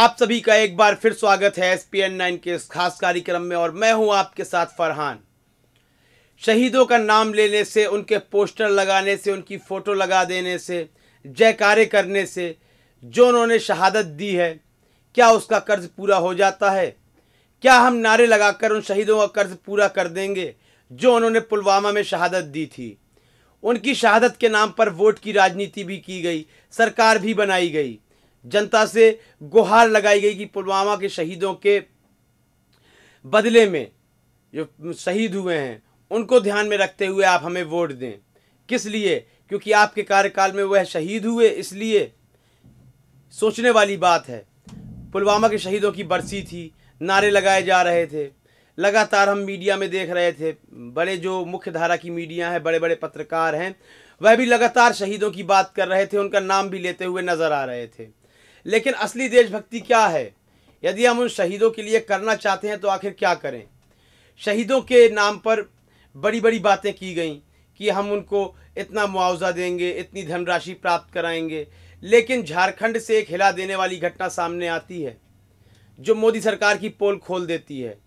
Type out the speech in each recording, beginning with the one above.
आप सभी का एक बार फिर स्वागत है एस पी एन नाइन के इस खास कार्यक्रम में और मैं हूं आपके साथ फरहान शहीदों का नाम लेने से उनके पोस्टर लगाने से उनकी फ़ोटो लगा देने से जयकारे करने से जो उन्होंने शहादत दी है क्या उसका कर्ज पूरा हो जाता है क्या हम नारे लगाकर उन शहीदों का कर्ज पूरा कर देंगे जो उन्होंने पुलवामा में शहादत दी थी उनकी शहादत के नाम पर वोट की राजनीति भी की गई सरकार भी बनाई गई जनता से गुहार लगाई गई कि पुलवामा के शहीदों के बदले में जो शहीद हुए हैं उनको ध्यान में रखते हुए आप हमें वोट दें किस लिए क्योंकि आपके कार्यकाल में वह शहीद हुए इसलिए सोचने वाली बात है पुलवामा के शहीदों की बरसी थी नारे लगाए जा रहे थे लगातार हम मीडिया में देख रहे थे बड़े जो मुख्य धारा की मीडिया है बड़े बड़े पत्रकार हैं वह भी लगातार शहीदों की बात कर रहे थे उनका नाम भी लेते हुए नज़र आ रहे थे लेकिन असली देशभक्ति क्या है यदि हम उन शहीदों के लिए करना चाहते हैं तो आखिर क्या करें शहीदों के नाम पर बड़ी बड़ी बातें की गई कि हम उनको इतना मुआवजा देंगे इतनी धनराशि प्राप्त कराएंगे लेकिन झारखंड से एक हिला देने वाली घटना सामने आती है जो मोदी सरकार की पोल खोल देती है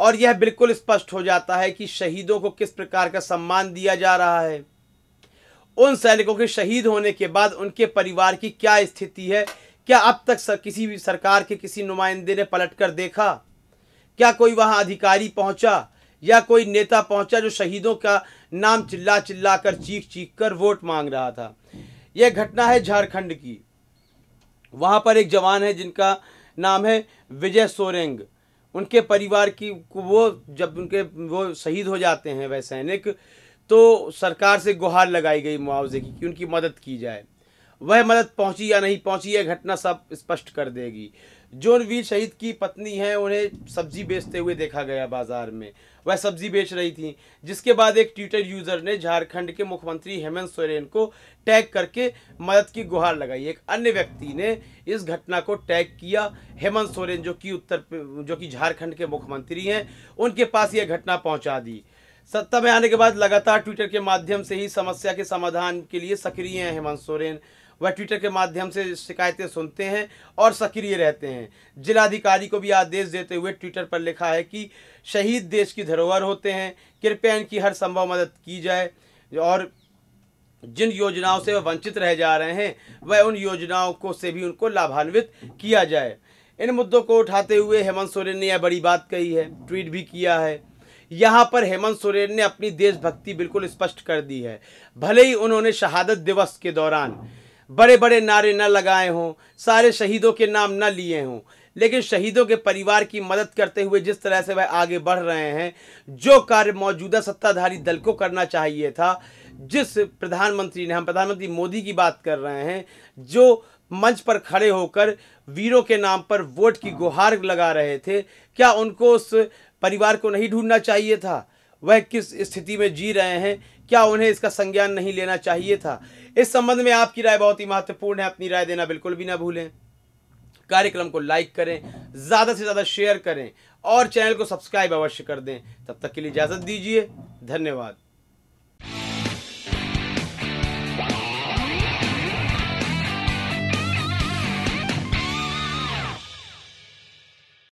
और यह बिल्कुल स्पष्ट हो जाता है कि शहीदों को किस प्रकार का सम्मान दिया जा रहा है उन सैनिकों के शहीद होने के बाद उनके परिवार की क्या स्थिति है क्या अब तक सर, किसी भी सरकार के किसी नुमाइंदे ने पलट कर देखा क्या कोई वहाँ अधिकारी पहुँचा या कोई नेता पहुँचा जो शहीदों का नाम चिल्ला चिल्ला कर चीख चीख कर वोट मांग रहा था यह घटना है झारखंड की वहाँ पर एक जवान है जिनका नाम है विजय सोरेंग उनके परिवार की वो जब उनके वो शहीद हो जाते हैं वह सैनिक तो सरकार से गुहार लगाई गई मुआवजे की कि उनकी मदद की जाए वह मदद पहुंची या नहीं पहुंची यह घटना सब स्पष्ट कर देगी जो वीर शहीद की पत्नी है उन्हें सब्जी बेचते हुए देखा गया बाजार में वह सब्जी बेच रही थी जिसके बाद एक ट्विटर यूजर ने झारखंड के मुख्यमंत्री हेमंत सोरेन को टैग करके मदद की गुहार लगाई एक अन्य व्यक्ति ने इस घटना को टैग किया हेमंत सोरेन जो कि उत्तर जो कि झारखंड के मुख्यमंत्री हैं उनके पास यह घटना पहुँचा दी सत्ता में आने के बाद लगातार ट्विटर के माध्यम से ही समस्या के समाधान के लिए सक्रिय हैं हेमंत सोरेन वह ट्विटर के माध्यम से शिकायतें सुनते हैं और सक्रिय रहते हैं जिलाधिकारी को भी आदेश देते हुए ट्विटर पर लिखा है कि शहीद देश की धरोहर होते हैं कृपया इनकी हर संभव मदद की जाए और जिन योजनाओं से वह वंचित रह जा रहे हैं वह उन योजनाओं को से भी उनको लाभान्वित किया जाए इन मुद्दों को उठाते हुए हेमंत सोरेन ने यह बड़ी बात कही है ट्वीट भी किया है यहाँ पर हेमंत सोरेन ने अपनी देशभक्ति बिल्कुल स्पष्ट कर दी है भले ही उन्होंने शहादत दिवस के दौरान बड़े बड़े नारे न लगाए हों सारे शहीदों के नाम न लिए हों लेकिन शहीदों के परिवार की मदद करते हुए जिस तरह से वह आगे बढ़ रहे हैं जो कार्य मौजूदा सत्ताधारी दल को करना चाहिए था जिस प्रधानमंत्री ने हम प्रधानमंत्री मोदी की बात कर रहे हैं जो मंच पर खड़े होकर वीरों के नाम पर वोट की गुहार लगा रहे थे क्या उनको उस परिवार को नहीं ढूंढना चाहिए था वह किस स्थिति में जी रहे हैं क्या उन्हें इसका संज्ञान नहीं लेना चाहिए था इस संबंध में आपकी राय बहुत ही महत्वपूर्ण है अपनी राय देना बिल्कुल भी ना भूलें कार्यक्रम को लाइक करें ज़्यादा से ज़्यादा शेयर करें और चैनल को सब्सक्राइब अवश्य कर दें तब तक के लिए इजाज़त दीजिए धन्यवाद